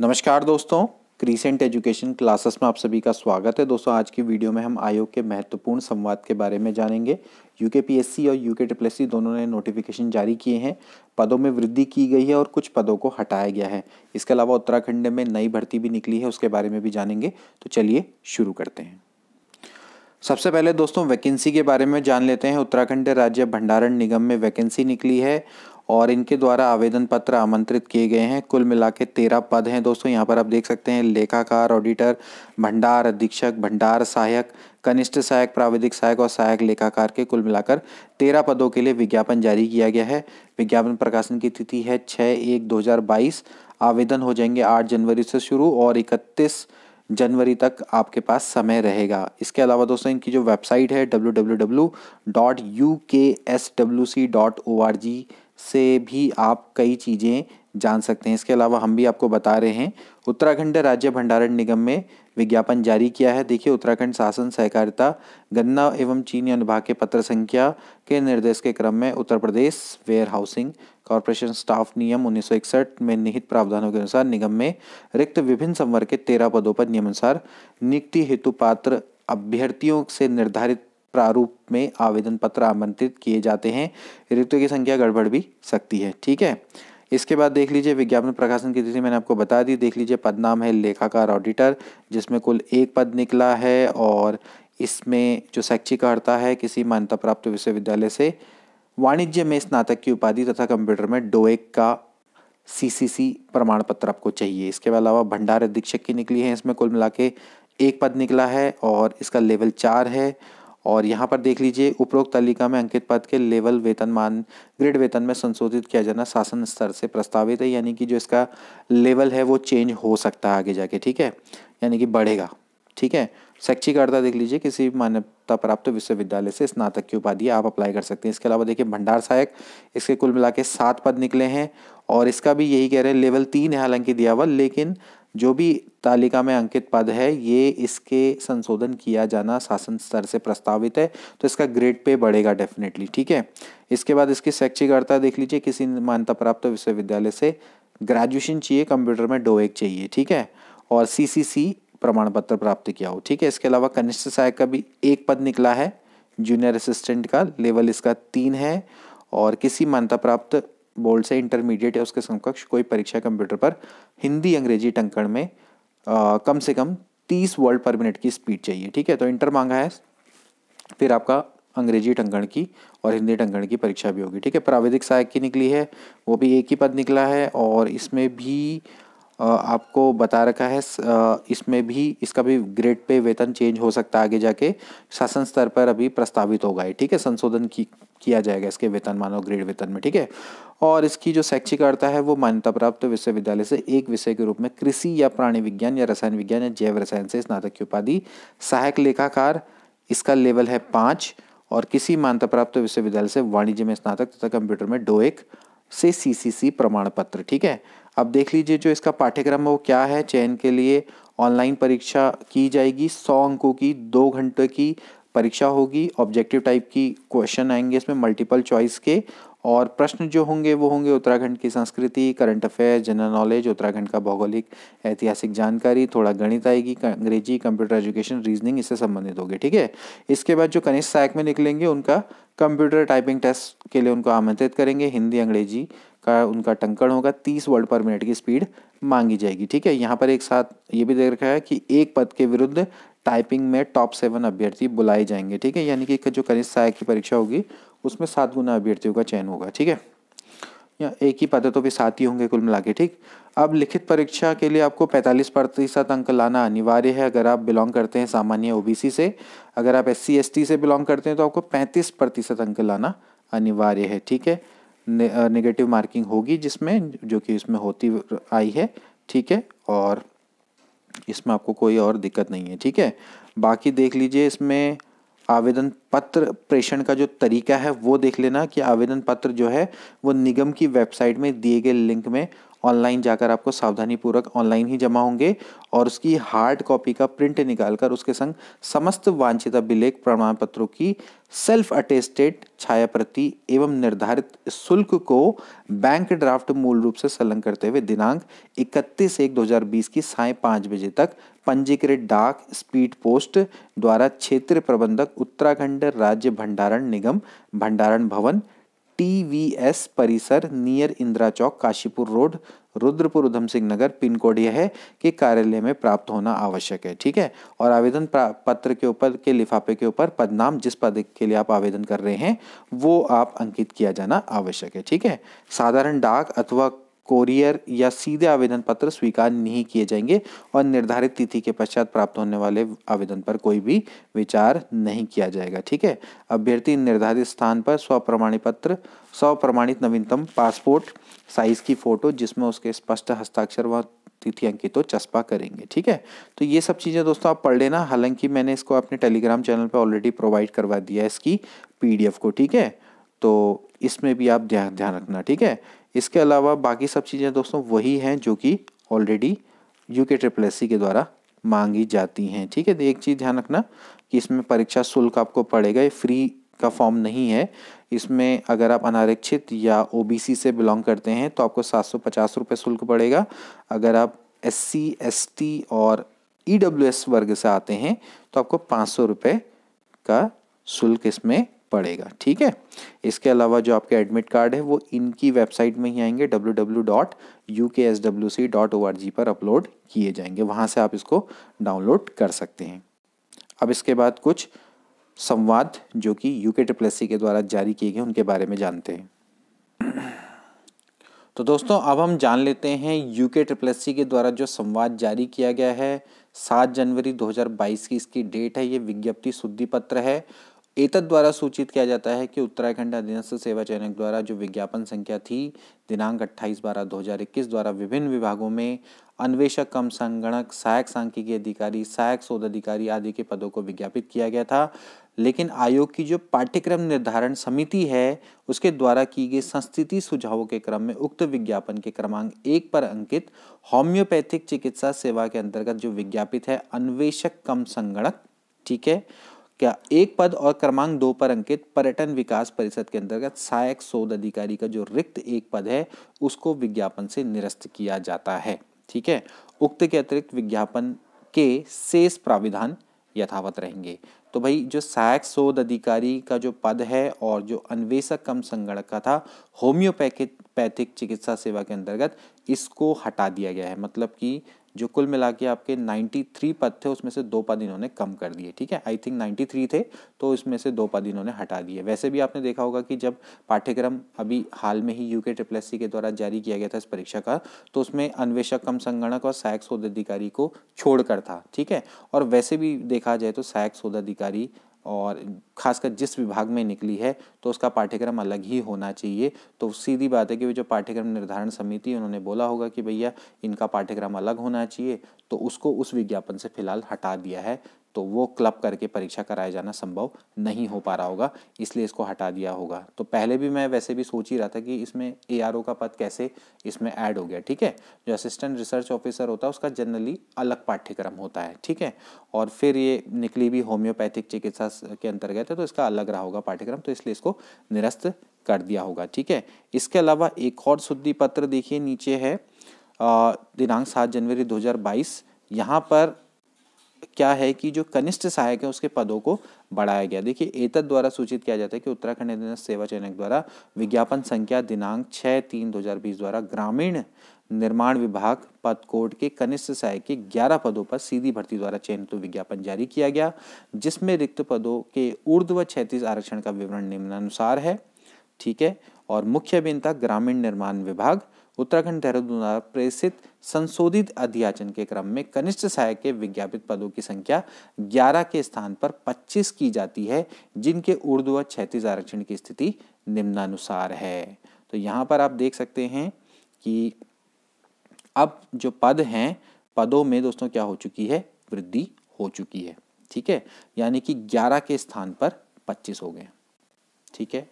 नमस्कार दोस्तों crescent education classes में आप सभी का स्वागत है दोस्तों आज की वीडियो में हम आयोग के महत्वपूर्ण संवाद के बारे में जानेंगे यूके पीएससी और यूके ट्रिपल दोनों ने नोटिफिकेशन जारी किए हैं पदों में वृद्धि की गई है और कुछ पदों को हटाया गया है इसके अलावा उत्तराखंड में नई भर्ती भी निकली है उसके बारे में भी जानेंगे तो चलिए शुरू करते हैं सबसे पहले दोस्तों वैकेंसी के बारे में जान लेते हैं उत्तराखंड राज्य भंडारण निगम में वैकेंसी निकली है और इनके द्वारा आवेदन पत्र आमंत्रित किए गए हैं कुल मिला के तेरह पद हैं दोस्तों यहाँ पर आप देख सकते हैं लेखाकार ऑडिटर भंडार अधीक्षक भंडार सहायक कनिष्ठ सहायक प्राविधिक सहायक और सहायक लेखाकार के कुल मिलाकर तेरह पदों के लिए विज्ञापन जारी किया गया है विज्ञापन प्रकाशन की तिथि है छः एक दो हज़ार बाईस आवेदन हो जाएंगे आठ जनवरी से शुरू और इकतीस जनवरी तक आपके पास समय रहेगा इसके अलावा दोस्तों इनकी जो वेबसाइट है W W W dot U K S W C dot O R G से भी आप कई चीज़ें जान सकते हैं इसके अलावा हम भी आपको बता रहे हैं उत्तराखंड राज्य भंडारण निगम में विज्ञापन जारी किया है देखिए उत्तराखंड शासन सहकारिता गन्ना एवं चीनी अनुभाग के पत्र संख्या के निर्देश के क्रम में Uttar Pradesh warehousing corporation staff नियम उन्नीस में निहित प्रावधानों के अनुसार निगम में रिक्त विभिन्न संवर्ग के तेरह पदों पर नियमानुसार नियुक्ति हेतु पात्र अभ्यर्थियों से निर्धारित प्रारूप में आवेदन पत्र आमंत्रित किए जाते हैं रिक्तों की संख्या गड़बड़ भी सकती है ठीक है इसके बाद देख लीजिए विज्ञापन प्रकाशन की तिथि मैंने आपको बता दी देख लीजिए पद नाम है लेखाकार ऑडिटर जिसमें कुल एक पद निकला है और इसमें जो शैक्षिक अर्ता है किसी मान्यता प्राप्त विश्वविद्यालय से वाणिज्य में स्नातक की उपाधि तथा कंप्यूटर में डोएक का सीसीसी प्रमाण पत्र आपको चाहिए इसके अलावा भंडार अधीक्षक की निकली है इसमें कुल मिला के एक पद निकला है और इसका लेवल चार है और यहाँ पर देख लीजिए उपरोक्त तालिका में अंकित पद के लेवल वेतनमान ग्रेड वेतन में संशोधित किया जाना शासन स्तर से प्रस्तावित है यानी कि जो इसका लेवल है वो चेंज हो सकता है आगे जाके ठीक है यानी कि बढ़ेगा ठीक है शैक्षिक अर्था देख लीजिए किसी मान्यता प्राप्त विश्वविद्यालय से स्नातक की उपाधि आप अप्लाई कर सकते हैं इसके अलावा देखिए भंडार सहायक इसके कुल मिला के सात पद निकले हैं और इसका भी यही कह रहे हैं लेवल तीन है हालांकि दिया हुआ लेकिन जो भी तालिका में अंकित पद है ये इसके संशोधन किया जाना शासन स्तर से प्रस्तावित है तो इसका ग्रेड पे बढ़ेगा डेफिनेटली ठीक है इसके बाद इसकी शैक्षिक अर्ता देख लीजिए किसी मान्यता प्राप्त विश्वविद्यालय से ग्रेजुएशन चाहिए कंप्यूटर में डोएक चाहिए ठीक है और सी सी सी प्रमाण पत्र प्राप्त किया हो ठीक है इसके अलावा कनिष्ठ सहायक का भी एक पद निकला है जूनियर असिस्टेंट का लेवल इसका तीन है और किसी मान्यता प्राप्त बोर्ड से इंटरमीडिएट या उसके समकक्ष कोई परीक्षा कंप्यूटर पर हिंदी अंग्रेजी टंकण में आ, कम से कम तीस वर्ड पर मिनट की स्पीड चाहिए ठीक है तो इंटर मांगा है फिर आपका अंग्रेजी टंकण की और हिंदी टंकण की परीक्षा भी होगी ठीक है प्राविधिक सहायक की निकली है वो भी एक ही पद निकला है और इसमें भी आपको बता रखा है इसमें भी इसका भी ग्रेड पे वेतन चेंज हो सकता है आगे जाके शासन स्तर पर अभी प्रस्तावित होगा ठीक है संशोधन की किया जाएगा इसके वेतन मानो ग्रेड वेतन में ठीक है और इसकी जो शैक्षिक अर्ता है वो मान्यता प्राप्त विश्वविद्यालय से एक विषय के रूप में कृषि या प्राणी विज्ञान या रसायन विज्ञान या जैव रसायन से स्नातक की उपाधि सहायक लेखाकार इसका लेवल है पाँच और किसी मान्यता प्राप्त विश्वविद्यालय से वाणिज्य में स्नातक तथा कंप्यूटर में डो एक से सी प्रमाण पत्र ठीक है अब देख लीजिए जो इसका पाठ्यक्रम है वो क्या है चयन के लिए ऑनलाइन परीक्षा की जाएगी सौ अंकों की दो घंटे की परीक्षा होगी ऑब्जेक्टिव टाइप की क्वेश्चन आएंगे इसमें मल्टीपल चॉइस के और प्रश्न जो होंगे वो होंगे उत्तराखंड की संस्कृति current affair general knowledge Uttarakhand का भौगोलिक ऐतिहासिक जानकारी थोड़ा गणित आएगी अंग्रेजी कंप्यूटर एजुकेशन रीजनिंग इससे संबंधित होगी ठीक है इसके बाद जो कनिष्ठ सहायक में निकलेंगे उनका कंप्यूटर टाइपिंग टेस्ट के लिए उनको आमंत्रित करेंगे हिंदी अंग्रेजी का उनका टंकण होगा तीस वर्ड पर मिनट की स्पीड मांगी जाएगी ठीक है यहाँ पर एक साथ ये भी देख रखा है कि एक पद के विरुद्ध टाइपिंग में टॉप सेवन अभ्यर्थी बुलाए जाएंगे ठीक है यानी कि जो कनिष्ठ सहायक की परीक्षा होगी उसमें सात गुना अभ्यर्थियों का चयन होगा ठीक है या एक ही पद तो भी सात ही होंगे कुल मिला के ठीक अब लिखित परीक्षा के लिए आपको 45 प्रतिशत अंक लाना अनिवार्य है अगर आप बिलोंग करते हैं सामान्य ओबीसी से अगर आप एस सी से बिलोंग करते हैं तो आपको 35 प्रतिशत अंक लाना अनिवार्य है ठीक है नेगेटिव मार्किंग होगी जिसमें जो कि इसमें होती आई है ठीक है और इसमें आपको कोई और दिक्कत नहीं है ठीक है बाकी देख लीजिए इसमें आवेदन पत्र प्रेषण का जो तरीका है वो देख लेना कि आवेदन पत्र जो है वो निगम की वेबसाइट में दिए गए लिंक में ऑनलाइन जाकर आपको सावधानी पूर्वक ऑनलाइन ही जमा होंगे और उसकी हार्ड कॉपी का प्रिंट निकालकर उसके संग समस्त वांछित अभिलेख प्रमाण पत्रों की सेल्फ अटेस्टेड छाया प्रति एवं निर्धारित शुल्क को बैंक ड्राफ्ट मूल रूप से संलग्न करते हुए दिनांक 31 एक 2020 की साय पाँच बजे तक पंजीकृत डाक स्पीड पोस्ट द्वारा क्षेत्र प्रबंधक उत्तराखंड राज्य भंडारण निगम भंडारण भवन टी वी एस परिसर near Indira Chowk Kashipur road Rudrapur Udham Singh Nagar pin code यह है कि कार्यालय में प्राप्त होना आवश्यक है ठीक है और आवेदन पत्र के ऊपर के लिफाफे के ऊपर पदनाम जिस पद के लिए आप आवेदन कर रहे हैं वो आप अंकित किया जाना आवश्यक है ठीक है साधारण डाक अथवा कोरियर या सीधे आवेदन पत्र स्वीकार नहीं किए जाएंगे और निर्धारित तिथि के पश्चात प्राप्त होने वाले आवेदन पर कोई भी विचार नहीं किया जाएगा ठीक है अभ्यर्थी निर्धारित स्थान पर स्वप्रमाणित पत्र स्वप्रमाणित नवीनतम पासपोर्ट साइज की फोटो जिसमें उसके स्पष्ट हस्ताक्षर व तिथि अंकित तो चस्पा करेंगे ठीक है तो ये सब चीज़ें दोस्तों आप पढ़ लेना हालांकि मैंने इसको अपने टेलीग्राम चैनल पर ऑलरेडी प्रोवाइड करवा दिया है इसकी पी को ठीक है तो इसमें भी आप ध्यान ध्यान रखना ठीक है इसके अलावा बाकी सब चीज़ें दोस्तों वही हैं जो कि already U K triple S C के द्वारा मांगी जाती हैं ठीक है तो एक चीज़ ध्यान रखना कि इसमें परीक्षा शुल्क आपको पड़ेगा ये फ्री का फॉर्म नहीं है इसमें अगर आप अनारक्षित या ओबीसी से बिलोंग करते हैं तो आपको सात सौ पचास रुपये शुल्क पड़ेगा अगर आप एससी एसटी और ईडब्ल्यूएस e वर्ग से आते हैं तो आपको पाँच सौ रुपये का शुल्क इसमें पड़ेगा ठीक है इसके अलावा जो आपके एडमिट कार्ड है वो इनकी वेबसाइट में ही आएंगे www.ukswc.org पर अपलोड किए जाएंगे वहाँ से आप इसको डाउनलोड कर सकते हैं अब इसके बाद कुछ संवाद जो कि यू के के द्वारा जारी किए गए उनके बारे में जानते हैं तो दोस्तों अब हम जान लेते हैं यू के ट्रिपल सी के द्वारा जो संवाद जारी किया गया है सात जनवरी 2022 की इसकी डेट है ये विज्ञप्ति शुद्धि पत्र है एतद द्वारा सूचित किया जाता है कि उत्तराखंड अधीनस्थ सेवा चयनक द्वारा जो विज्ञापन संख्या थी दिनांक 28 बारह 2021 द्वारा विभिन्न विभागों में अन्वेषक कम संगणक सहायक सांख्यिकी अधिकारी सहायक शोध अधिकारी आदि के पदों को विज्ञापित किया गया था लेकिन आयोग की जो पाठ्यक्रम निर्धारण समिति है उसके द्वारा की गई संस्थिति सुझावों के क्रम में उक्त विज्ञापन के क्रमांक एक पर अंकित होम्योपैथिक चिकित्सा सेवा के अंतर्गत जो विज्ञापित है अन्वेषक कम संगणक ठीक है क्या एक पद और क्रमांक दो पर अंकित पर्यटन विकास परिषद के अंतर्गत सहायक शोध अधिकारी का जो रिक्त एक पद है उसको विज्ञापन से निरस्त किया जाता है ठीक है उक्त के अतिरिक्त विज्ञापन के शेष प्राविधान यथावत रहेंगे तो भाई जो सहायक शोध अधिकारी का जो पद है और जो अन्वेषक कम संगणक का था होम्योपैथिक चिकित्सा सेवा के अंतर्गत इसको हटा दिया गया है मतलब कि जो कुल मिला के आपके 93 पद थे उसमें से दो पद इन्होंने कम कर दिए ठीक है आई थिंक 93 थे तो इसमें से दो पद इन्होंने हटा दिए वैसे भी आपने देखा होगा कि जब पाठ्यक्रम अभी हाल में ही यूके ट्रिपल एस के द्वारा जारी किया गया था इस परीक्षा का तो उसमें अन्वेषक कम संगणक और सहायक शोध अधिकारी को छोड़कर था ठीक है और वैसे भी देखा जाए तो सहायक शोध अधिकारी और खासकर जिस विभाग में निकली है तो उसका पाठ्यक्रम अलग ही होना चाहिए तो सीधी बात है कि वो जो पाठ्यक्रम निर्धारण समिति उन्होंने बोला होगा कि भैया इनका पाठ्यक्रम अलग होना चाहिए तो उसको उस विज्ञापन से फिलहाल हटा दिया है तो वो क्लब करके परीक्षा कराया जाना संभव नहीं हो पा रहा होगा इसलिए इसको हटा दिया होगा तो पहले भी मैं वैसे भी सोच ही रहा था कि इसमें ए का पद कैसे इसमें ऐड हो गया ठीक है जो असिस्टेंट रिसर्च ऑफिसर होता है उसका जनरली अलग पाठ्यक्रम होता है ठीक है और फिर ये निकली भी होम्योपैथिक चिकित्सा के अंतर्गत है तो इसका अलग रहा होगा पाठ्यक्रम तो इसलिए इसको निरस्त कर दिया होगा ठीक है इसके अलावा एक और शुद्धि पत्र देखिए नीचे है दिनांक सात जनवरी बाईस यहाँ पर क्या है कि जो कनिष्ठ सहायक है उसके पदों को बढ़ाया गया देखिए एतद द्वारा सूचित किया जाता है कि उत्तराखंड सेवा चयनक द्वारा विज्ञापन संख्या दिनांक छः तीन दो हजार बीस द्वारा ग्रामीण निर्माण विभाग पद कोड के कनिष्ठ सहायक के 11 पदों पर सीधी भर्ती द्वारा चयनित विज्ञापन जारी किया गया जिसमें रिक्त पदों के ऊर्ध्व छैतीस आरक्षण का विवरण निम्नानुसार है ठीक है और मुख्य अभियंता ग्रामीण निर्माण विभाग उत्तराखंड देहरादून द्वारा प्रेषित संशोधित अध्याचन के क्रम में कनिष्ठ सहायक के विज्ञापित पदों की संख्या 11 के स्थान पर 25 की जाती है जिनके उर्दू व क्षेत्रीय आरक्षण की स्थिति निम्नानुसार है तो यहाँ पर आप देख सकते हैं कि अब जो पद हैं पदों में दोस्तों क्या हो चुकी है वृद्धि हो चुकी है ठीक है यानी कि 11 के स्थान पर 25 हो गए ठीक है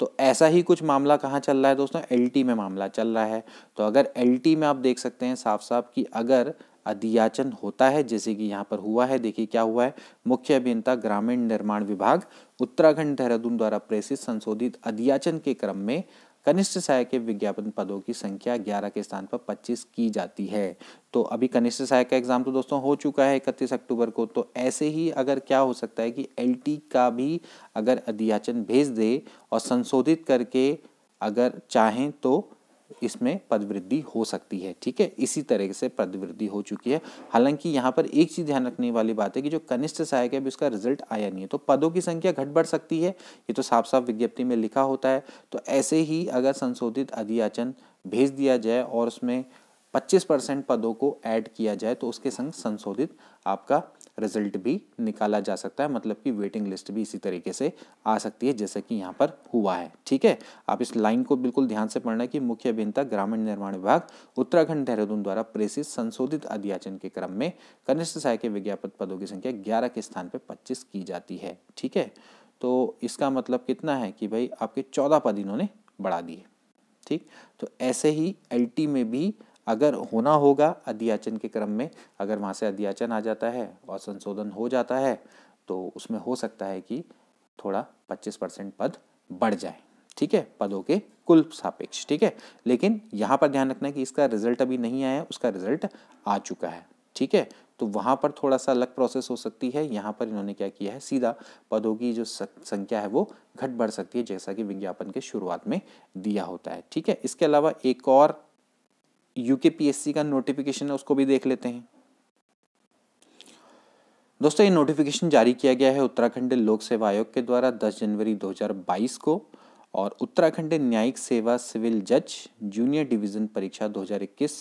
तो ऐसा ही कुछ मामला कहाँ चल रहा है दोस्तों एल में मामला चल रहा है तो अगर एल में आप देख सकते हैं साफ साफ कि अगर अधियाचन होता है जैसे कि यहाँ पर हुआ है देखिए क्या हुआ है मुख्य अभियंता ग्रामीण निर्माण विभाग उत्तराखंड देहरादून द्वारा प्रेषित संशोधित अधियाचन के क्रम में कनिष्ठ सहायक के विज्ञापन पदों की संख्या ग्यारह के स्थान पर पच्चीस की जाती है तो अभी कनिष्ठ सहायक का एग्जाम तो दोस्तों हो चुका है इकतीस अक्टूबर को तो ऐसे ही अगर क्या हो सकता है कि एल का भी अगर अधियाचन भेज दे और संशोधित करके अगर चाहें तो इसमें पदवृद्धि हो सकती है ठीक है इसी तरह से पदवृद्धि हो चुकी है हालांकि यहाँ पर एक चीज़ ध्यान रखने वाली बात है कि जो कनिष्ठ सहायक है उसका रिजल्ट आया नहीं है तो पदों की संख्या घट बढ़ सकती है ये तो साफ साफ विज्ञप्ति में लिखा होता है तो ऐसे ही अगर संशोधित अधियाचन भेज दिया जाए और उसमें पच्चीस परसेंट पदों को ऐड किया जाए तो उसके संग संशोधित आपका रिजल्ट भी निकाला जा सकता है मतलब कि वेटिंग लिस्ट भी इसी तरीके से आ सकती है जैसे कि यहाँ पर हुआ है ठीक है आप इस लाइन को बिल्कुल ध्यान से पढ़ना कि मुख्य अभियंता ग्रामीण निर्माण विभाग उत्तराखंड देहरादून द्वारा प्रेषित संशोधित अध्याचन के क्रम में कनिष्ठ सहाय के विज्ञापन पदों की संख्या ग्यारह के स्थान पर पच्चीस की जाती है ठीक है तो इसका मतलब कितना है कि भाई आपके चौदह पद इन्होंने बढ़ा दिए ठीक तो ऐसे ही एल में भी अगर होना होगा अध्याचन के क्रम में अगर वहाँ से अध्याचन आ जाता है और संशोधन हो जाता है तो उसमें हो सकता है कि थोड़ा 25 परसेंट पद बढ़ जाए ठीक है पदों के कुल सापेक्ष ठीक है लेकिन यहाँ पर ध्यान रखना है कि इसका रिजल्ट अभी नहीं आया उसका रिजल्ट आ चुका है ठीक है तो वहाँ पर थोड़ा सा अलग प्रोसेस हो सकती है यहाँ पर इन्होंने क्या किया है सीधा पदों की जो संख्या है वो घट बढ़ सकती है जैसा कि विज्ञापन के शुरुआत में दिया होता है ठीक है इसके अलावा एक और यूके पीएससी का नोटिफिकेशन है उसको भी देख लेते हैं दोस्तों ये नोटिफिकेशन जारी किया गया है उत्तराखंड लोक सेवा आयोग के द्वारा 10 जनवरी 2022 को और उत्तराखंड न्यायिक सेवा सिविल जज जूनियर डिवीजन परीक्षा 2021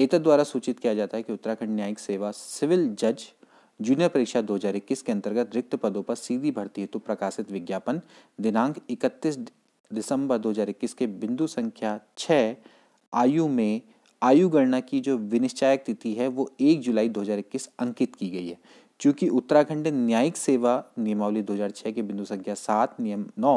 एतद द्वारा सूचित किया जाता है कि उत्तराखंड न्यायिक सेवा सिविल जज जूनियर परीक्षा 2021 के अंतर्गत रिक्त पदों पर सीधी भर्ती हेतु प्रकाशित विज्ञापन दिनांक 31 दिसंबर 2021 के बिंदु संख्या छ आयु में आयु गणना की जो विनिश्चायक तिथि है वो एक जुलाई 2021 अंकित की गई है चूँकि उत्तराखंड न्यायिक सेवा नियमावली 2006 के बिंदु संख्या सात नियम नौ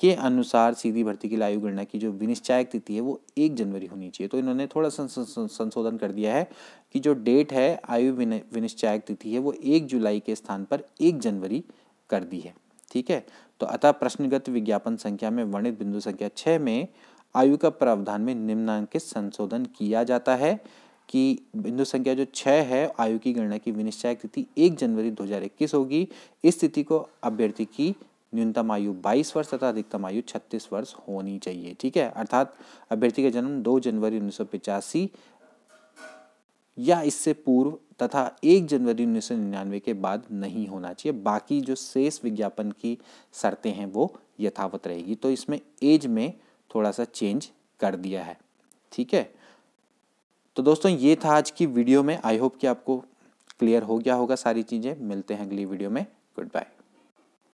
के अनुसार सीधी भर्ती के लिए आयु गणना की जो विनिश्चायक तिथि है वो एक जनवरी होनी चाहिए तो इन्होंने थोड़ा सं, सं, सं, संशोधन कर दिया है कि जो डेट है आयु विनिश्चायक तिथि है वो एक जुलाई के स्थान पर एक जनवरी कर दी है ठीक है तो अतः प्रश्नगत विज्ञापन संख्या में वर्णित बिंदु संख्या छः में आयु का प्रावधान में निम्नांकित संशोधन किया जाता है कि बिंदु संख्या जो छः है आयु की गणना की विनिश्चय तिथि एक जनवरी 2021 होगी इस तिथि को अभ्यर्थी की न्यूनतम आयु 22 वर्ष तथा अधिकतम आयु 36 वर्ष होनी चाहिए ठीक है अर्थात अभ्यर्थी का जन्म 2 जनवरी उन्नीस या इससे पूर्व तथा 1 जनवरी निन्यानवे के बाद नहीं होना चाहिए बाकी जो शेष विज्ञापन की शर्तें हैं वो यथावत रहेगी तो इसमें एज में थोड़ा सा चेंज कर दिया है ठीक है तो दोस्तों ये था आज की वीडियो में आई होप कि आपको क्लियर हो गया होगा सारी चीज़ें मिलते हैं अगली वीडियो में गुड बाय